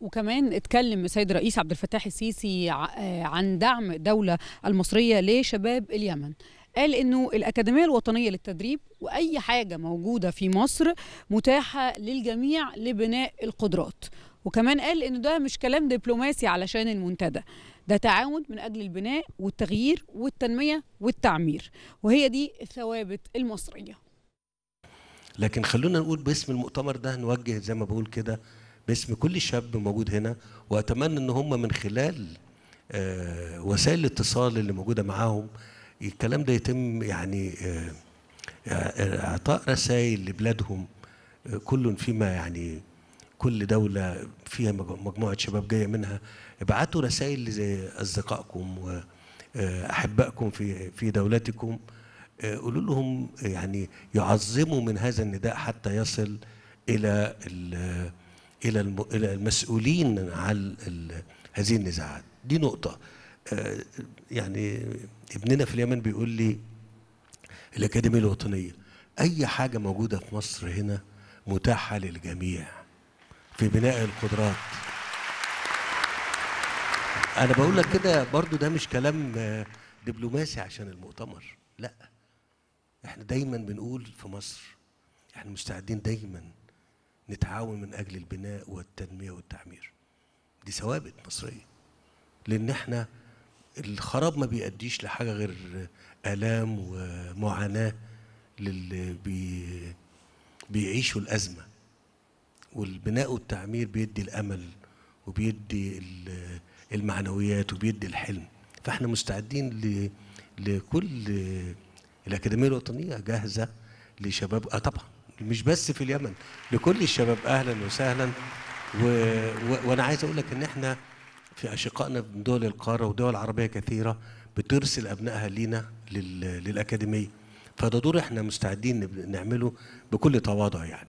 وكمان اتكلم السيد الرئيس عبد الفتاح السيسي آه، عن دعم الدوله المصريه لشباب اليمن قال انه الاكاديميه الوطنيه للتدريب واي حاجه موجوده في مصر متاحه للجميع لبناء القدرات وكمان قال انه ده مش كلام دبلوماسي علشان المنتدى ده تعاون من اجل البناء والتغيير والتنميه والتعمير وهي دي الثوابت المصريه لكن خلونا نقول باسم المؤتمر ده نوجه زي ما بقول كده باسم كل شاب موجود هنا واتمنى ان هم من خلال آه، وسائل الاتصال اللي موجوده معاهم الكلام ده يتم يعني آه، آه، اعطاء رسائل لبلادهم كل فيما يعني كل دولة فيها مجموعة شباب جاية منها ابعتوا رسائل لأصدقائكم وأحبائكم في في دولتكم قولوا لهم يعني يعظموا من هذا النداء حتى يصل إلى الى الى المسؤولين عن هذه النزاعات دي نقطه آه، يعني ابننا في اليمن بيقول لي الاكاديميه الوطنيه اي حاجه موجوده في مصر هنا متاحه للجميع في بناء القدرات انا بقول لك كده برضو ده مش كلام آه، دبلوماسي عشان المؤتمر لا احنا دايما بنقول في مصر احنا مستعدين دايما نتعاون من أجل البناء والتنمية والتعمير دي ثوابت مصرية لأن احنا الخراب ما بيأديش لحاجة غير آلام ومعاناة للي بي بيعيشوا الأزمة والبناء والتعمير بيدي الأمل وبيدي المعنويات وبيدي الحلم فاحنا مستعدين لكل الأكاديمية الوطنية جاهزة لشباب اه طبعا مش بس في اليمن لكل الشباب اهلا وسهلا و... و... وانا عايز اقول لك ان احنا في اشقائنا من دول القاره ودول عربيه كثيره بترسل ابنائها لينا لل... للاكاديميه فده دور احنا مستعدين نعمله بكل تواضع يعني